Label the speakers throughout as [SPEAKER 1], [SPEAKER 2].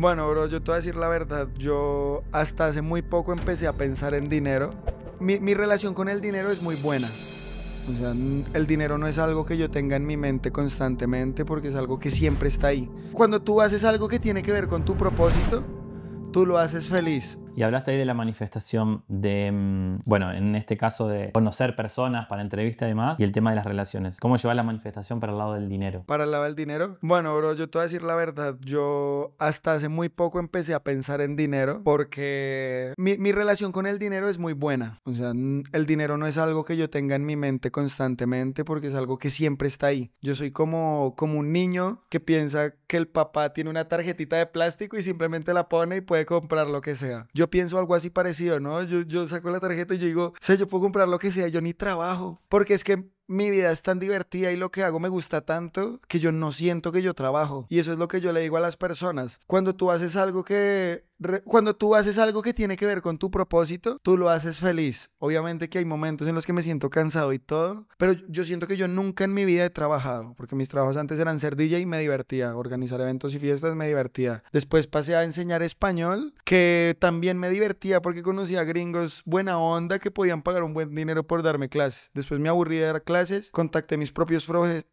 [SPEAKER 1] Bueno, bro, yo te voy a decir la verdad. Yo hasta hace muy poco empecé a pensar en dinero. Mi, relación con el dinero es muy buena. O sea, el dinero no es algo que yo tenga en mi mente constantemente porque es algo que siempre está ahí. Cuando tú haces algo que tiene que ver con tu propósito, tú lo haces feliz. Y hablaste ahí de la manifestación de, mm, bueno, en este caso de conocer personas para entrevista y demás, y el tema de las relaciones. ¿Cómo llevar la manifestación para el lado del dinero? Para el lado del dinero. Bueno, bro, yo te voy a decir la verdad. Yo hasta hace muy poco empecé a pensar en dinero porque mi, mi relación con el dinero es muy buena. O sea, el dinero no es algo que yo tenga en mi mente constantemente porque es algo que siempre está ahí. Yo soy como, como un niño que piensa que el papá tiene una tarjetita de plástico y simplemente la pone y puede comprar lo que sea. Yo pienso algo así parecido, ¿no? Yo, saco la tarjeta y yo digo, o sea, yo puedo comprar lo que sea, yo ni trabajo, porque es que mi vida es tan divertida y lo que hago me gusta tanto que yo no siento que yo trabajo. Y eso es lo que yo le digo a las personas. Cuando tú haces algo que cuando tú haces algo que tiene que ver con tu propósito, tú lo haces feliz. Obviamente que hay momentos en los que me siento cansado y todo, pero yo siento que yo nunca en mi vida he trabajado, porque mis trabajos antes eran ser DJ y me divertía, organizar eventos y fiestas me divertía. Después pasé a enseñar español, que también me divertía porque conocía gringos buena onda que podían pagar un buen dinero por darme clases. Después me aburrí de dar clases, contacté mis propios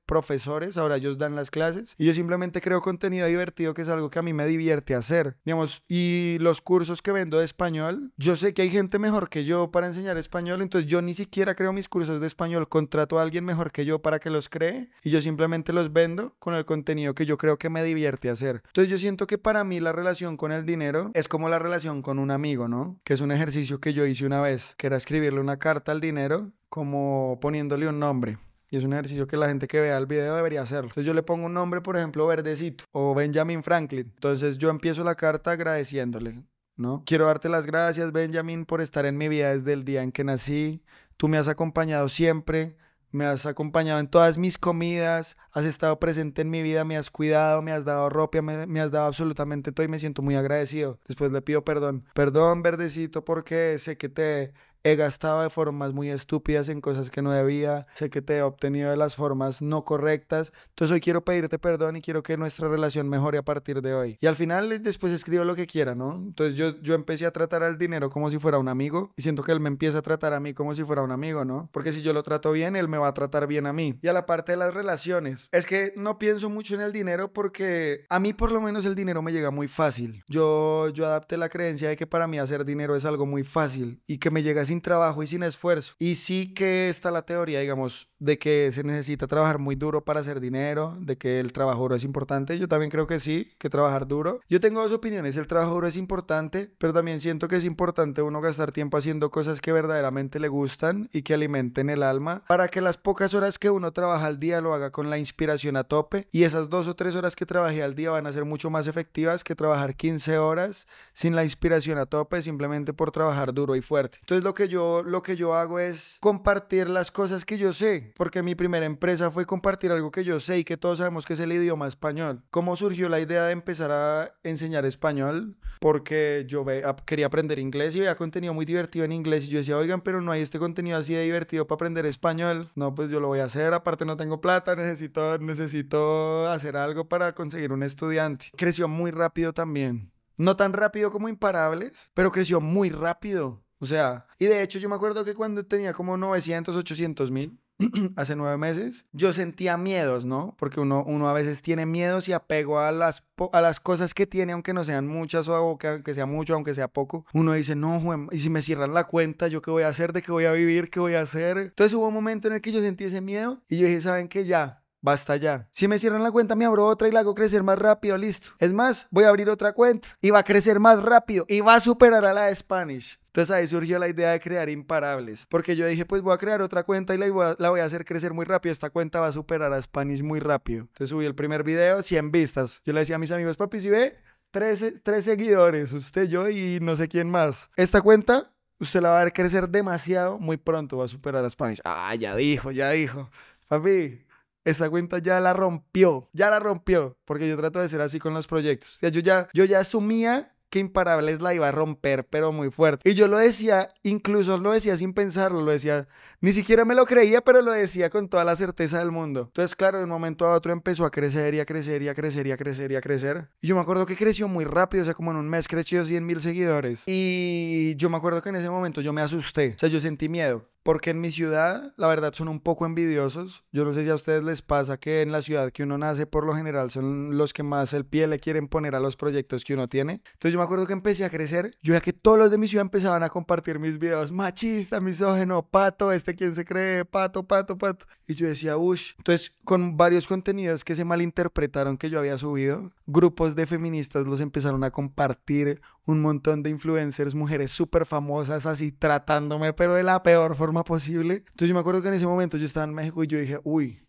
[SPEAKER 1] profesores, ahora ellos dan las clases y yo simplemente creo contenido divertido que es algo que a mí me divierte hacer, digamos, y los cursos que vendo de español, yo sé que hay gente mejor que yo para enseñar español, entonces yo ni siquiera creo mis cursos de español, contrato a alguien mejor que yo para que los cree y yo simplemente los vendo con el contenido que yo creo que me divierte hacer. Entonces yo siento que para mí la relación con el dinero es como la relación con un amigo, ¿no? Que es un ejercicio que yo hice una vez, que era escribirle una carta al dinero como poniéndole un nombre es un ejercicio que la gente que vea el video debería hacerlo. Entonces yo le pongo un nombre, por ejemplo, Verdecito o Benjamin Franklin. Entonces yo empiezo la carta agradeciéndole, ¿no? Quiero darte las gracias, Benjamin, por estar en mi vida desde el día en que nací. Tú me has acompañado siempre. Me has acompañado en todas mis comidas, has estado presente en mi vida, me has cuidado, me has dado ropa, me, has dado absolutamente todo y me siento muy agradecido. Después le pido perdón. Perdón, verdecito, porque sé que te he gastado de formas muy estúpidas en cosas que no debía, sé que te he obtenido de las formas no correctas, entonces hoy quiero pedirte perdón y quiero que nuestra relación mejore a partir de hoy. Y al final después escribo lo que quiera, ¿no? Entonces yo, yo empecé a tratar al dinero como si fuera un amigo y siento que él me empieza a tratar a mí como si fuera un amigo, ¿no? Porque si yo lo trato bien, él me va a tratar bien a mí. Y a la parte de las relaciones, es que no pienso mucho en el dinero porque a mí por lo menos el dinero me llega muy fácil. Yo, yo adapté la creencia de que para mí hacer dinero es algo muy fácil y que me llega sin trabajo y sin esfuerzo. Y sí que está la teoría, digamos, de que se necesita trabajar muy duro para hacer dinero, de que el trabajo duro es importante. Yo también creo que sí, que trabajar duro. Yo tengo dos opiniones, el trabajo duro es importante, pero también siento que es importante uno gastar tiempo haciendo cosas que verdaderamente le gustan y que alimenten el alma para que las pocas horas que uno trabaja al día lo haga con la inspiración a tope y esas dos o tres horas que trabajé al día van a ser mucho más efectivas que trabajar 15 horas sin la inspiración a tope simplemente por trabajar duro y fuerte. Entonces lo que yo, lo que yo hago es compartir las cosas que yo sé, porque mi primera empresa fue compartir algo que yo sé y que todos sabemos que es el idioma español. ¿Cómo surgió la idea de empezar a enseñar español? Porque yo quería aprender inglés y veía contenido muy divertido en inglés y yo decía, oigan, pero no hay este contenido así de divertido para aprender español. No, pues yo lo voy a hacer, aparte no tengo plata, necesito, necesito hacer algo para conseguir un estudiante. Creció muy rápido también. No tan rápido como Imparables, pero creció muy rápido. O sea, y de hecho yo me acuerdo que cuando tenía como 900, 800 mil, hace nueve meses, yo sentía miedos, ¿no? Porque uno, uno a veces tiene miedos y apego a las, a las cosas que tiene, aunque no sean muchas o aunque sea mucho, aunque sea poco. Uno dice, no, y si me cierran la cuenta, ¿yo qué voy a hacer? ¿De qué voy a vivir? ¿Qué voy a hacer? Entonces hubo un momento en el que yo sentí ese miedo y yo dije, ¿saben qué? Ya, Basta ya. Si me cierran la cuenta, me abro otra y la hago crecer más rápido, listo. Es más, voy a abrir otra cuenta y va a crecer más rápido y va a superar a la de Spanish. Entonces ahí surgió la idea de crear imparables, porque yo dije, pues voy a crear otra cuenta y la voy, a, hacer crecer muy rápido, esta cuenta va a superar a Spanish muy rápido. Entonces subí el primer video, 100 vistas. Yo le decía a mis amigos, papi, si ve, tres, tres seguidores, usted, yo y no sé quién más. Esta cuenta usted la va a ver crecer demasiado muy pronto, va a superar a Spanish. Ah, ya dijo, ya dijo. Papi, esa cuenta ya la rompió, ya la rompió, porque yo trato de ser así con los proyectos. O sea, yo ya, yo ya asumía que Imparables la iba a romper, pero muy fuerte. Y yo lo decía, incluso lo decía sin pensarlo, lo decía, ni siquiera me lo creía, pero lo decía con toda la certeza del mundo. Entonces, claro, de un momento a otro empezó a crecer y a crecer y a crecer y a crecer y a crecer. Y yo me acuerdo que creció muy rápido, o sea, como en un mes creció 100 mil seguidores. Y yo me acuerdo que en ese momento yo me asusté, o sea, yo sentí miedo. Porque en mi ciudad, la verdad, son un poco envidiosos. Yo no sé si a ustedes les pasa que en la ciudad que uno nace, por lo general, son los que más el pie le quieren poner a los proyectos que uno tiene. Entonces yo me acuerdo que empecé a crecer. Yo ya que todos los de mi ciudad empezaban a compartir mis videos. Machista, misógeno, pato, este quien se cree, pato, pato, pato. Y yo decía, uff. Entonces, con varios contenidos que se malinterpretaron que yo había subido, grupos de feministas los empezaron a compartir, un montón de influencers, mujeres súper famosas, así tratándome, pero de la peor forma posible. Entonces yo me acuerdo que en ese momento yo estaba en México y yo dije, uy,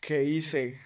[SPEAKER 1] ¿qué hice?